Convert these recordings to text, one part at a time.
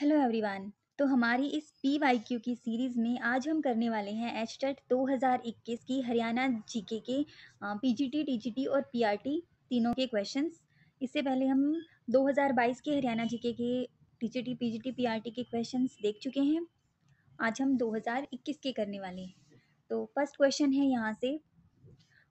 Hello everyone तो हमारी इस पी वाई क्यू की सीरीज़ में आज हम करने वाले हैं एच टेट दो हज़ार इक्कीस की हरियाणा जीके के P G T T G T और पी आर टी तीनों के क्वेश्चन इससे पहले हम दो हज़ार बाईस के हरियाणा जीके के T G T P G T P R T के क्वेश्चन देख चुके हैं आज हम दो हज़ार इक्कीस के करने वाले हैं तो फर्स्ट क्वेश्चन है यहाँ से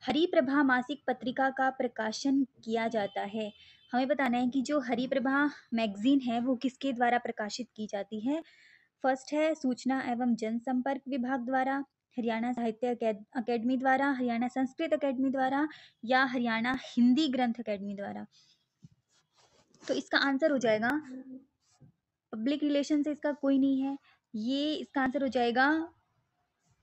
हरी प्रभा मासिक पत्रिका का प्रकाशन किया जाता है हमें बताना है कि जो हरिप्रभा मैगजीन है वो किसके द्वारा प्रकाशित की जाती है फर्स्ट है सूचना एवं जनसंपर्क विभाग द्वारा हरियाणा साहित्य अकेडमी द्वारा हरियाणा संस्कृत अकेडमी द्वारा या हरियाणा हिंदी ग्रंथ अकेडमी द्वारा तो इसका आंसर हो जाएगा पब्लिक रिलेशन से इसका कोई नहीं है ये इसका आंसर हो जाएगा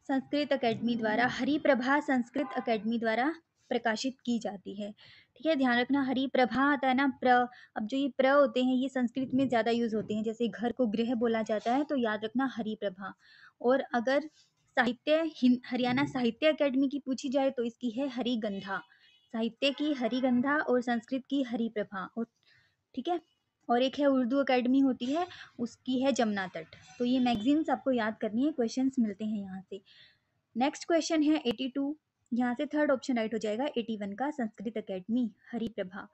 संस्कृत अकेडमी द्वारा हरिप्रभा संस्कृत अकेडमी द्वारा प्रकाशित की जाती है ठीक है ध्यान रखना हरी प्रभा आता है ना प्र अब जो ये प्र होते हैं ये संस्कृत में ज़्यादा यूज होते हैं जैसे घर को गृह बोला जाता है तो याद रखना हरी प्रभा और अगर साहित्य हरियाणा साहित्य अकेडमी की पूछी जाए तो इसकी है हरिगंधा साहित्य की हरिगंधा और संस्कृत की हरी प्रभा और ठीक है और एक है उर्दू अकेडमी होती है उसकी है जमुना तट तो ये मैगजीन्स आपको याद करनी है क्वेश्चंस मिलते हैं यहाँ से नेक्स्ट क्वेश्चन है एटी टू यहाँ से थर्ड ऑप्शन राइट हो जाएगा एटी वन का Sanskrit academy Hariprabha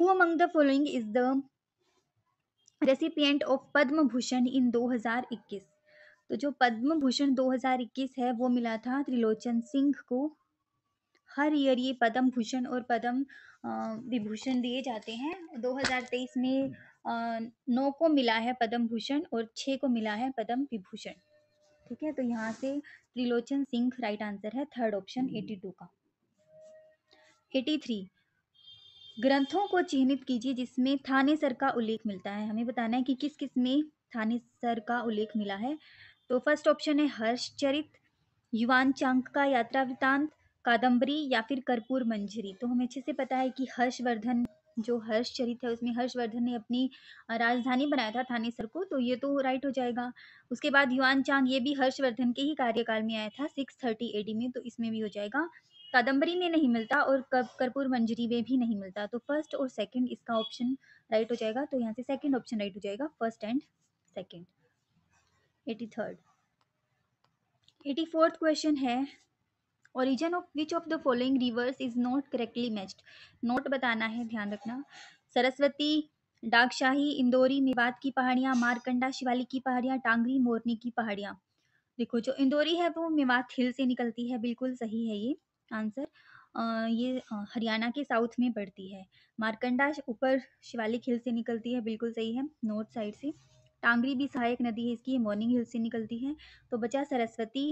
who among the following is the recipient of Padma Bhushan in 2021 तो जो पद्म भूषण 2021 है वो मिला था त्रिलोचन सिंह को हर ईयर ये पद्म भूषण और पद्म विभूषण दिए जाते हैं 2023 में नौ को मिला है पद्म भूषण और छः को मिला है पद्म विभूषण ठीक है तो यहाँ से त्रिलोचन सिंह राइट आंसर है थर्ड ऑप्शन एटी टू का एटी थ्री ग्रंथों को चिन्हित कीजिए जिसमें थाने सर का उल्लेख मिलता है हमें बताना है कि किस किस में थाने सर का उल्लेख मिला है तो फर्स्ट ऑप्शन है हर्षचरित युवान चांक का यात्रा वृतांत कादम्बरी या फिर कर्पूर मंजरी तो हमें अच्छे से पता है कि हर्षवर्धन जो हर्ष चरित है उसमें हर्षवर्धन ने अपनी राजधानी बनाया था थानेसर को तो ये तो राइट हो जाएगा उसके बाद युवान चांग ये भी हर्षवर्धन के ही कार्यकाल में आया था सिक्स थर्टी एडी में तो इसमें भी हो जाएगा कादम्बरी में नहीं मिलता और कर्पूर मंजरी में भी नहीं मिलता तो फर्स्ट और सेकंड इसका ऑप्शन राइट हो जाएगा तो यहाँ से सेकंड ऑप्शन राइट हो जाएगा first and second eighty third eighty fourth question है origin of which of the following rivers is not correctly matched not बताना है ध्यान रखना सरस्वती डाकशाही इंदौरी मेवात की पहाड़ियाँ मारकंडा शिवालिक की पहाड़ियाँ टांगरी मोरनी की पहाड़ियाँ देखो जो इंदौरी है वो मेवात हिल से निकलती है बिल्कुल सही है ये आंसर ये हरियाणा के साउथ में पड़ती है मारकंडा ऊपर शिवालिक हिल से निकलती है बिल्कुल सही है नॉर्थ साइड से टांगरी भी सहायक नदी है इसकी मॉर्निंग हिल से निकलती है तो बचा सरस्वती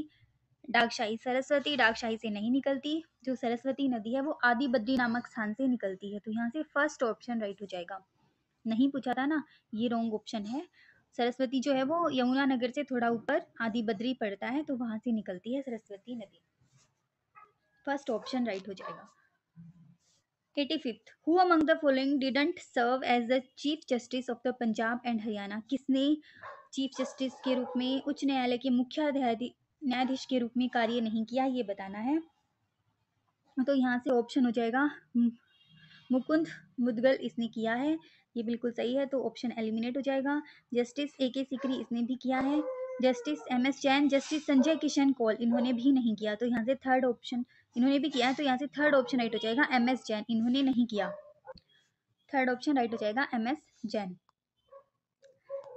डाकशाही सरस्वती डाकशाही से नहीं निकलती जो सरस्वती नदी है वो आदि बद्री नामक स्थान से निकलती है तो यहाँ से फर्स्ट ऑप्शन राइट हो जाएगा नहीं पूछा था ना ये रॉन्ग ऑप्शन है सरस्वती जो है वो यमुना नगर से थोड़ा ऊपर आदि बद्री पड़ता है तो वहां से निकलती है सरस्वती नदी फर्स्ट ऑप्शन राइट हो जाएगा eighty fifth who among the following didn't serve as the chief justice of the Punjab and Haryana किसने चीफ जस्टिस के रूप में उच्च न्यायालय के मुख्य न्यायाधीश के रूप में कार्य नहीं किया ये बताना है तो यहाँ से ऑप्शन हो जाएगा मुकुंद मुदगल इसने किया है ये बिल्कुल सही है तो ऑप्शन एलिमिनेट हो जाएगा जस्टिस ए के सिकरी इसने भी किया है justice M S Jain justice Sanjay Kishan Kaul इन्होंने भी नहीं किया तो यहाँ से थर्ड ऑप्शन इन्होंने भी किया है तो यहाँ से थर्ड ऑप्शन राइट हो जाएगा एम एस जैन इन्होंने नहीं किया थर्ड ऑप्शन राइट हो जाएगा M S Jain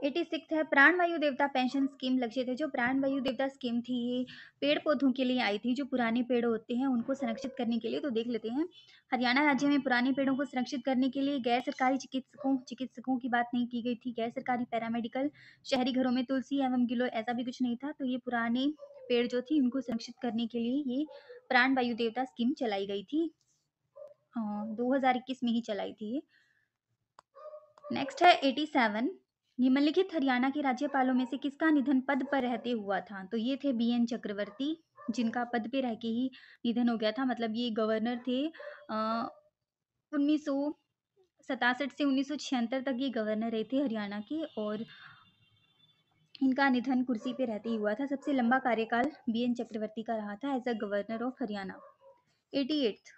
eighty six है प्राण वायु देवता पेंशन स्कीम लक्षित है जो प्राण वायु देवता स्कीम थी ये पेड़ पौधों के लिए आई थी जो पुराने पेड़ होते हैं उनको संरक्षित करने के लिए तो देख लेते हैं हरियाणा राज्य में पुराने पेड़ों को संरक्षित करने के लिए गैर सरकारी चिकित्सकों चिकित्सकों की बात नहीं की गई थी गैर सरकारी पैरामेडिकल शहरी घरों में तुलसी एवं गिलो ऐसा भी कुछ नहीं था तो ये पुराने पेड़ जो थी उनको संरक्षित करने के लिए ये प्राण वायु देवता स्कीम चलाई गई थी दो हजार इक्कीस में ही चलाई थी ये नेक्स्ट है एटी सेवन निम्नलिखित हरियाणा के राज्यपालों में से किसका निधन पद पर रहते हुआ था तो ये थे बी एन चक्रवर्ती जिनका पद पे रह के ही निधन हो गया था मतलब ये गवर्नर थे उन्नीस सतासठ से उन्नीस तक ये गवर्नर रहे थे हरियाणा के और इनका निधन कुर्सी पे रहते ही हुआ था सबसे लंबा कार्यकाल बी एन चक्रवर्ती का रहा था as a governor of Haryana eighty eighth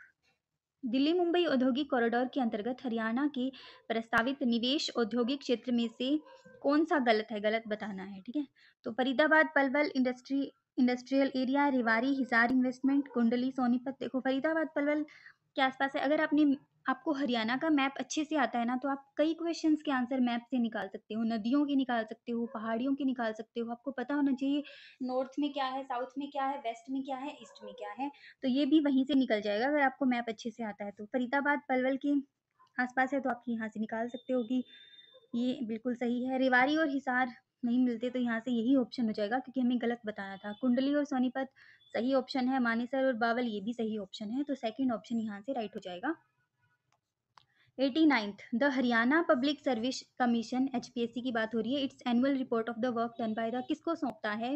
Delhi Mumbai औद्योगिक कॉरिडोर के अंतर्गत हरियाणा के प्रस्तावित निवेश औद्योगिक क्षेत्र में से कौन सा गलत है गलत बताना है ठीक है तो Faridabad Palwal industry industrial area Rewari Hisar investment Kundli Sonipat देखो फरीदाबाद पलवल के आसपास है अगर आपने आपको हरियाणा का मैप अच्छे से आता है ना तो आप कई क्वेश्चंस के आंसर मैप से निकाल सकते हो नदियों के निकाल सकते हो पहाड़ियों के निकाल सकते हो आपको पता होना चाहिए नॉर्थ में क्या है साउथ में क्या है वेस्ट में क्या है ईस्ट में क्या है तो ये भी वहीं से निकल जाएगा अगर आपको मैप अच्छे से आता है तो फरीदाबाद पलवल के आसपास है तो आप यहाँ से निकाल सकते हो कि ये बिल्कुल सही है रेवाड़ी और हिसार नहीं मिलते तो यहाँ से यही ऑप्शन हो जाएगा क्योंकि हमें गलत बताना था कुंडली और सोनीपत सही ऑप्शन है मानेसर और बावल ये भी सही ऑप्शन है तो सेकंड ऑप्शन यहाँ से राइट हो जाएगा eighty ninth the Haryana public service commission H की बात हो रही है it's annual report of the work done by the किसको सौंपता है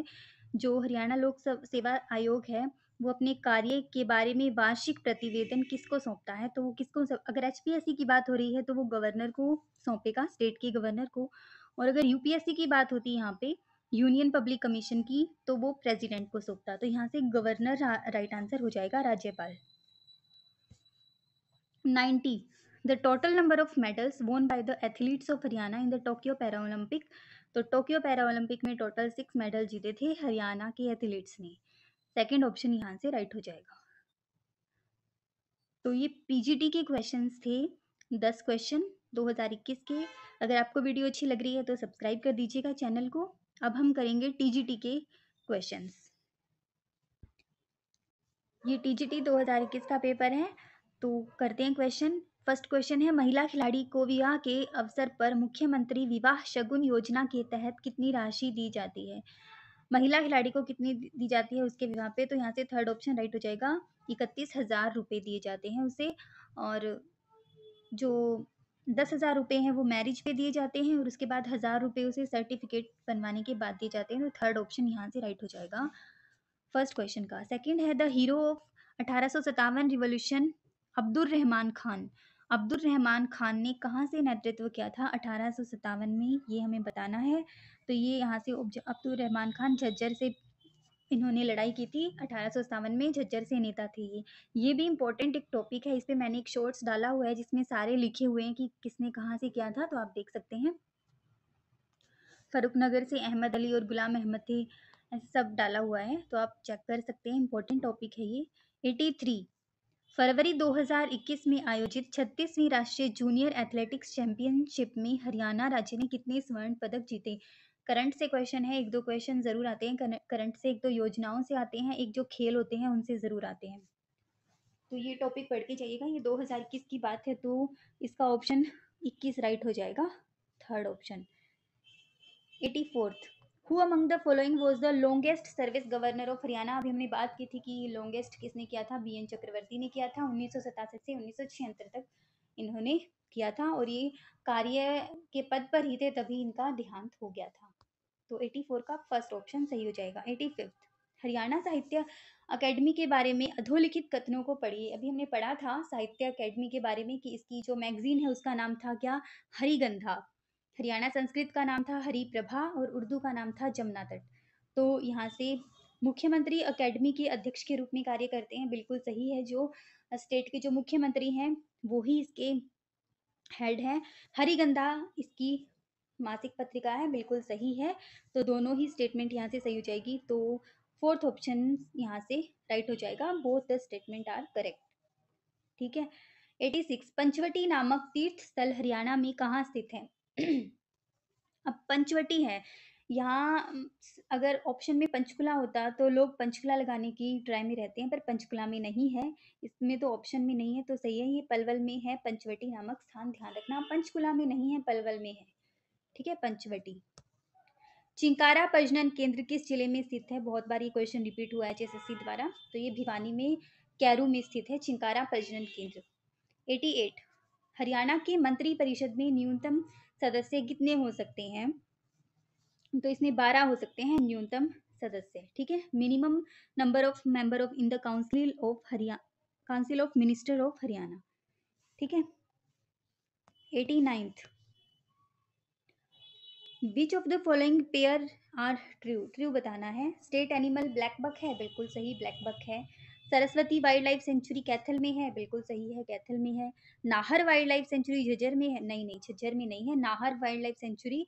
जो हरियाणा लोक सेवा आयोग है वो अपने कार्य के बारे में वार्षिक प्रतिवेदन किसको सौंपता है तो वो किसको अगर एच की बात हो रही है तो वो गवर्नर को सौंपेगा स्टेट के गवर्नर को और अगर यूपीएससी की बात होती है यहाँ पे यूनियन पब्लिक कमीशन की तो वो प्रेसिडेंट को सौंपता तो यहाँ से गवर्नर रा, राइट आंसर हो जाएगा राज्यपाल ninety total number of medals won by the athletes of Haryana in the Tokyo para Olympic तो टोक्यो ओलंपिक में टोटल सिक्स मेडल जीते थे हरियाणा के एथलीट्स ने सेकेंड ऑप्शन यहाँ से राइट हो जाएगा तो ये पीजीटी के क्वेश्चंस थे दस क्वेश्चन 2021 के अगर आपको वीडियो अच्छी लग रही है तो सब्सक्राइब कर दीजिएगा चैनल को अब हम करेंगे टीजीटी के क्वेश्चन ये टीजीटी 2021 का पेपर है तो करते हैं क्वेश्चन फर्स्ट क्वेश्चन है महिला खिलाड़ी को विवाह के अवसर पर मुख्यमंत्री विवाह शगुन योजना के तहत कितनी राशि दी जाती है महिला खिलाड़ी को कितनी दी जाती है उसके विवाह पे तो यहाँ से थर्ड ऑप्शन राइट हो जाएगा इकतीस हजार रुपये दिए जाते हैं उसे और जो दस हज़ार रुपये हैं वो मैरिज पे दिए जाते हैं और उसके बाद हज़ार रुपये उसे सर्टिफिकेट बनवाने के बाद दिए जाते हैं तो थर्ड ऑप्शन यहाँ से राइट हो जाएगा फर्स्ट क्वेश्चन का सेकेंड है द हीरो ऑफ अठारह रिवोल्यूशन अब्दुल रहमान खान रहमान खान ने कहाँ से नेतृत्व किया था अठारह में ये हमें बताना है तो ये यहाँ से अब्दुल रहमान खान झज्जर से इन्होंने लड़ाई की थी अठारह में झज्जर से नेता थे ये ये भी इम्पोर्टेंट एक टॉपिक है इस पर मैंने एक शॉर्ट्स डाला हुआ है जिसमें सारे लिखे हुए हैं कि किसने कहाँ से किया था तो आप देख सकते हैं फरुखनगर से अहमद अली और गुलाम अहमद थे ऐसे सब डाला हुआ है तो आप चेक कर सकते हैं इंपॉर्टेंट टॉपिक है ये एटी थ्री फरवरी 2021 में आयोजित 36वीं राष्ट्रीय जूनियर एथलेटिक्स चैंपियनशिप में हरियाणा राज्य ने कितने स्वर्ण पदक जीते करंट से क्वेश्चन है एक दो क्वेश्चन जरूर आते हैं करंट से एक दो योजनाओं से आते हैं एक जो खेल होते हैं उनसे जरूर आते हैं तो ये टॉपिक पढ़ के जाइएगा ये 2021 की बात है तो इसका ऑप्शन 21 राइट हो जाएगा third option eighty fourth who among the following was the longest service governor of Haryana अभी हमने बात की थी कि लॉन्गेस्ट किसने किया था बी एन चक्रवर्ती ने किया था उन्नीस से उन्नीस तक इन्होंने किया था और ये कार्य के पद पर ही थे तभी इनका देहांत हो गया था तो 84 का फर्स्ट ऑप्शन सही हो जाएगा 85 हरियाणा साहित्य अकेडमी के बारे में अधोलिखित कथनों को पढ़िए अभी हमने पढ़ा था साहित्य अकेडमी के बारे में कि इसकी जो मैगजीन है उसका नाम था क्या हरिगंधा हरियाणा संस्कृत का नाम था हरिप्रभा और उर्दू का नाम था जमुना तट तो यहाँ से मुख्यमंत्री अकेडमी के अध्यक्ष के रूप में कार्य करते हैं बिल्कुल सही है जो स्टेट के जो मुख्यमंत्री हैं वो ही इसके हेड हैं हरिगंधा इसकी मासिक पत्रिका है बिल्कुल सही है तो दोनों ही स्टेटमेंट यहाँ से सही हो जाएगी तो फोर्थ ऑप्शन यहाँ से राइट हो जाएगा both the statement are correct ठीक है एटी सिक्स पंचवटी नामक तीर्थ स्थल हरियाणा में कहाँ स्थित है अब पंचवटी है यहाँ अगर ऑप्शन में पंचकुला होता तो लोग पंचकुला लगाने की ट्राई में रहते हैं पर पंचकुला में नहीं है इसमें तो ऑप्शन में नहीं है तो सही है ये पलवल में है पंचवटी नामक स्थान ध्यान रखना पंचकुला में नहीं है पलवल में है ठीक है पंचवटी चिंकारा प्रजनन केंद्र किस जिले में स्थित है बहुत बार ये क्वेश्चन रिपीट हुआ है जेएसएससी द्वारा तो ये भिवानी में कैरू में स्थित है चिंकारा प्रजनन केंद्र एटी हरियाणा के मंत्री परिषद में न्यूनतम सदस्य कितने हो सकते हैं तो इसमें बारह हो सकते हैं न्यूनतम सदस्य ठीक है minimum number of member of in the council of Haryana council of minister of Haryana ठीक है eighty ninth which of the following pair are true true बताना है स्टेट एनिमल ब्लैक बक है बिल्कुल सही ब्लैक बक है Saraswati wild life sanctuary Kaithal में है बिल्कुल सही है कैथल में है Nahar wild life sanctuary Jhajjar में है नहीं नहीं झज्जर में नहीं है Nahar wild life sanctuary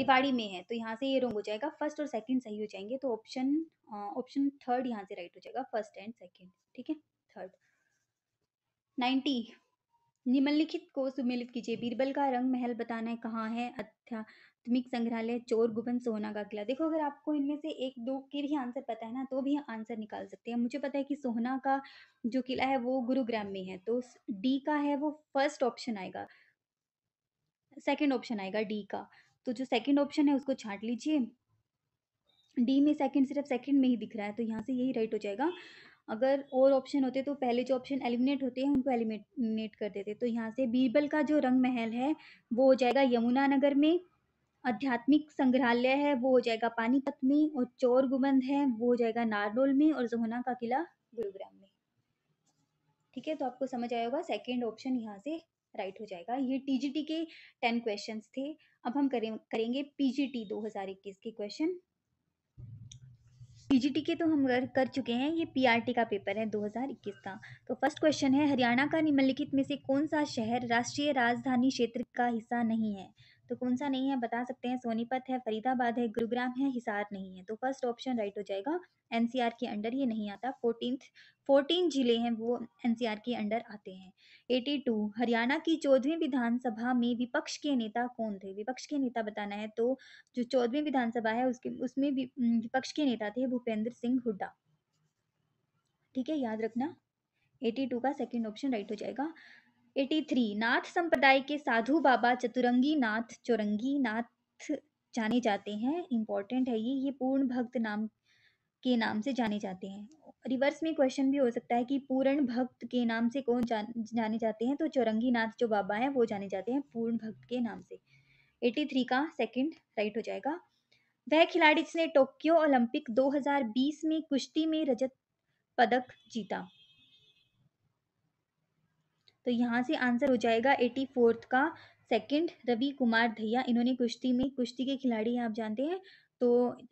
Rewari में है तो यहाँ से ये रोंग हो जाएगा फर्स्ट और सेकंड सही हो जाएंगे तो ऑप्शन ऑप्शन थर्ड यहाँ से राइट हो जाएगा फर्स्ट एंड सेकंड ठीक है थर्ड नाइन्टी निम्नलिखित को सुमेलित कीजिए बीरबल का रंग महल बताना है कहाँ है अध्यात्मिक संग्रहालय चोर गुबन सोहना का किला देखो अगर आपको इनमें से एक दो के भी आंसर पता है ना तो भी आंसर निकाल सकते हैं मुझे पता है कि सोहना का जो किला है वो गुरुग्राम में है तो डी का है वो फर्स्ट ऑप्शन आएगा सेकेंड ऑप्शन आएगा डी का तो जो सेकेंड ऑप्शन है उसको छाट लीजिए डी में सेकेंड सिर्फ सेकेंड में ही दिख रहा है तो यहाँ से यही राइट हो जाएगा अगर और ऑप्शन होते तो पहले जो ऑप्शन एलिमिनेट होते हैं उनको एलिमिनेट कर देते तो यहाँ से बीरबल का जो रंग महल है वो हो जाएगा यमुना नगर में आध्यात्मिक संग्रहालय है वो हो जाएगा पानीपत में और चोर गुबंद है वो हो जाएगा नारडोल में और जोहना का किला गुरुग्राम में ठीक है तो आपको समझ आया होगा सेकेंड ऑप्शन यहाँ से राइट हो जाएगा ये टीजीटी के टेन क्वेश्चंस थे अब हम करें करेंगे पीजीटी 2021 के क्वेश्चन पीजीटी के तो हम कर चुके हैं ये पीआरटी का पेपर है 2021 का तो फर्स्ट क्वेश्चन है हरियाणा का निम्नलिखित में से कौन सा शहर राष्ट्रीय राजधानी क्षेत्र का हिस्सा नहीं है तो कौन सा नहीं है बता सकते हैं सोनीपत है फरीदाबाद है गुरुग्राम है हिसार नहीं है तो फर्स्ट ऑप्शन राइट हो जाएगा एनसीआर के अंडर ये नहीं आता फोर्टीन फोर्टीन जिले हैं वो एनसीआर के अंडर आते हैं एटी टू हरियाणा की चौदहवीं विधानसभा में विपक्ष के नेता कौन थे विपक्ष के नेता बताना है तो जो चौदहवीं विधानसभा है उसके उसमें विपक्ष के नेता थे भूपेंद्र सिंह हुड्डा ठीक है याद रखना टू का सेकेंड ऑप्शन राइट हो जाएगा 83 नाथ संप्रदाय के साधु बाबा चतुरंगी नाथ चौरंगी नाथ जाने जाते हैं इम्पोर्टेंट है ये ये पूर्ण भक्त नाम के नाम से जाने जाते हैं रिवर्स में क्वेश्चन भी हो सकता है कि पूर्ण भक्त के नाम से कौन जान, जाने जाते हैं तो चौरंगी नाथ जो बाबा हैं वो जाने जाते हैं पूर्ण भक्त के नाम से 83 का सेकंड राइट हो जाएगा वह खिलाड़ी जिसने टोक्यो ओलंपिक 2020 में कुश्ती में रजत पदक जीता तो यहाँ से आंसर हो जाएगा एटी फोर्थ का सेकंड रवि कुमार धैया इन्होंने कुश्ती में कुश्ती के खिलाड़ी आप जानते हैं तो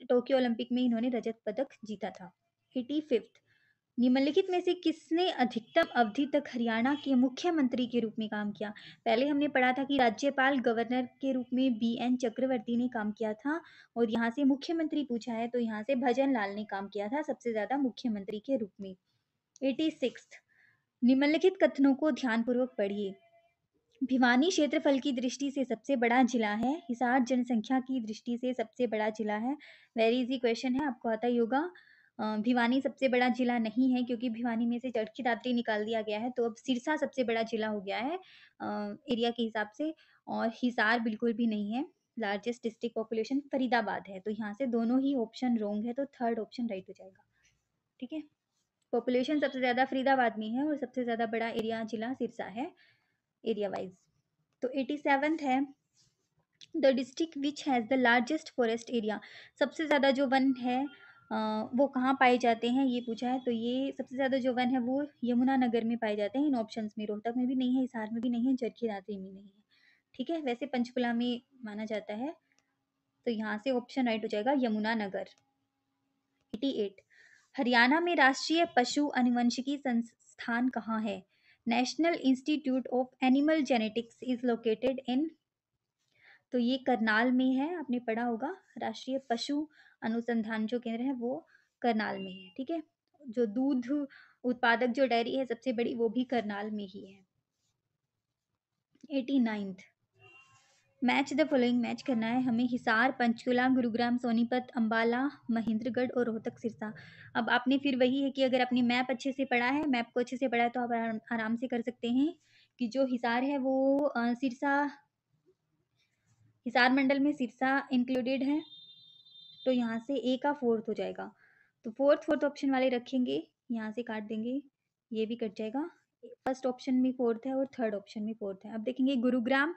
टोक्यो ओलंपिक में इन्होंने रजत पदक जीता था एटी फिफ्थ निम्नलिखित में से किसने अधिकतम अवधि तक हरियाणा के मुख्यमंत्री के रूप में काम किया पहले हमने पढ़ा था कि राज्यपाल गवर्नर के रूप में बी एन चक्रवर्ती ने काम किया था और यहाँ से मुख्यमंत्री पूछा है तो यहाँ से भजन लाल ने काम किया था सबसे ज़्यादा मुख्यमंत्री के रूप में एटी सिक्स निम्नलिखित कथनों को ध्यानपूर्वक पढ़िए भिवानी क्षेत्रफल की दृष्टि से सबसे बड़ा जिला है हिसार जनसंख्या की दृष्टि से सबसे बड़ा जिला है वेरी इजी क्वेश्चन है आपको आता ही होगा भिवानी सबसे बड़ा जिला नहीं है क्योंकि भिवानी में से चढ़खी दात्री निकाल दिया गया है तो अब सिरसा सबसे बड़ा जिला हो गया है एरिया के हिसाब से और हिसार बिल्कुल भी नहीं है लार्जेस्ट डिस्ट्रिक्ट पॉपुलेशन फरीदाबाद है तो यहाँ से दोनों ही ऑप्शन रोंग है तो थर्ड ऑप्शन राइट हो जाएगा ठीक है पॉपुलेशन सबसे ज़्यादा फरीदाबाद में है और सबसे ज़्यादा बड़ा एरिया जिला सिरसा है एरिया वाइज तो एटी सेवन्थ है the district which has the largest forest area सबसे ज़्यादा जो वन है वो कहाँ पाए जाते हैं ये पूछा है तो ये सबसे ज़्यादा जो वन है वो यमुनानगर में पाए जाते हैं इन ऑप्शन में रोहतक में भी नहीं है हिसार में भी नहीं है चरखी दादरी में नहीं है ठीक है वैसे पंचकुला में माना जाता है तो यहाँ से ऑप्शन राइट हो जाएगा यमुनानगर एटी एट हरियाणा में राष्ट्रीय पशु अनुवंशिकी संस्थान कहाँ है national institute of animal genetics is located in तो ये करनाल में है आपने पढ़ा होगा राष्ट्रीय पशु अनुसंधान जो केंद्र है वो करनाल में है ठीक है जो दूध उत्पादक जो डेयरी है सबसे बड़ी वो भी करनाल में ही है eighty ninth match the following match करना है हमें हिसार पंचकुला गुरुग्राम सोनीपत अंबाला महेंद्रगढ़ और रोहतक सिरसा अब आपने फिर वही है कि अगर आपने मैप अच्छे से पढ़ा है मैप को अच्छे से पढ़ा है तो आप आराम से कर सकते हैं कि जो हिसार है वो सिरसा हिसार मंडल में सिरसा इंक्लूडेड है तो यहाँ से ए का फोर्थ हो जाएगा तो फोर्थ फोर्थ ऑप्शन वाले रखेंगे यहाँ से काट देंगे ये भी कट जाएगा फर्स्ट ऑप्शन में फोर्थ है और थर्ड ऑप्शन में फोर्थ है अब देखेंगे गुरुग्राम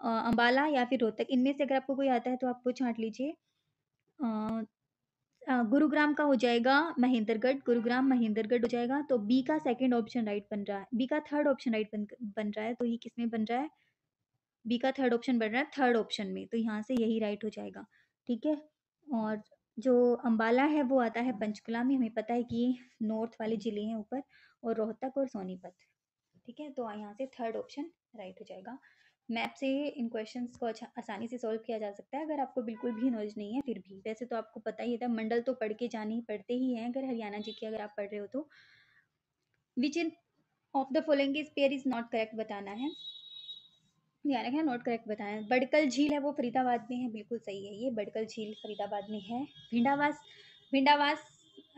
अंबाला अम्बाला या फिर रोहतक, इनमें से अगर आपको कोई आता है तो आप वो छाट लीजिए। गुरुग्राम का हो जाएगा महेंद्रगढ़, गुरुग्राम महेंद्रगढ़ हो जाएगा तो बी का सेकंड ऑप्शन राइट बन रहा है बी का थर्ड ऑप्शन राइट बन बन रहा है, तो ये किसमें बन रहा है? बी का थर्ड ऑप्शन बन रहा है थर्ड ऑप्शन में, तो यहाँ से यही राइट हो जाएगा, ठीक है? और जो अम्बाला है वो आता है पंचकुला में, हमें पता है कि ये नॉर्थ वाले ज़िले हैं ऊपर और रोहतक और सोनीपत, ठीक है? तो यहाँ से थर्ड ऑप्शन राइट हो जाएगा। मैप से इन क्वेश्चंस को अच्छा आसानी से सॉल्व किया जा सकता है अगर आपको बिल्कुल भी नॉलेज नहीं है फिर भी वैसे तो आपको पता ही था मंडल तो पढ़ के जाने ही पढ़ते ही हैं अगर हरियाणा जी की अगर आप पढ़ रहे हो तो which in of the following is pair is not correct बताना है ध्यान रखना नॉट करेक्ट बताना है बड़कल झील है वो फरीदाबाद में है बिल्कुल सही है ये बड़कल झील फरीदाबाद में है भिंडावास भिंडावास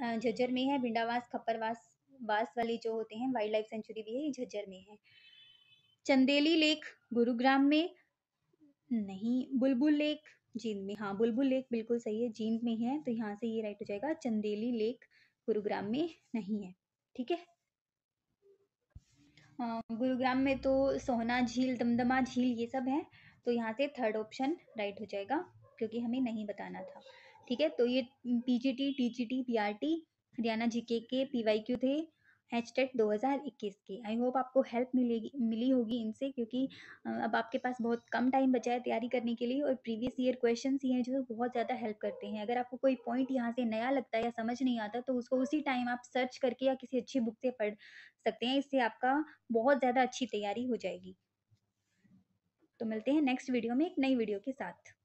झज्जर में है भिंडावास खप्परवास वास वाले जो होते हैं वाइल्ड लाइफ सेंचुरी भी है ये झज्जर में है चंदेली लेक गुरुग्राम में नहीं बुलबुल लेक जींद में हाँ बुलबुल लेक बिल्कुल सही है जींद में है तो यहाँ से ये राइट हो जाएगा चंदेली लेक गुरुग्राम में नहीं है ठीक है गुरुग्राम में तो सोहना झील दमदमा झील ये सब है तो यहाँ से थर्ड ऑप्शन राइट हो जाएगा क्योंकि हमें नहीं बताना था ठीक है तो ये PGT TGT PRT Haryana GK के पीवाईक्यू थे एच टेट दो की आई होप आपको हेल्प मिलेगी मिली होगी इनसे क्योंकि अब आपके पास बहुत कम टाइम बचा है तैयारी करने के लिए और प्रीवियस ईयर क्वेश्चन ही हैं जो बहुत ज़्यादा हेल्प करते हैं अगर आपको कोई पॉइंट यहाँ से नया लगता है या समझ नहीं आता तो उसको उसी टाइम आप सर्च करके या किसी अच्छी बुक से पढ़ सकते हैं इससे आपका बहुत ज़्यादा अच्छी तैयारी हो जाएगी तो मिलते हैं नेक्स्ट वीडियो में एक नई वीडियो के साथ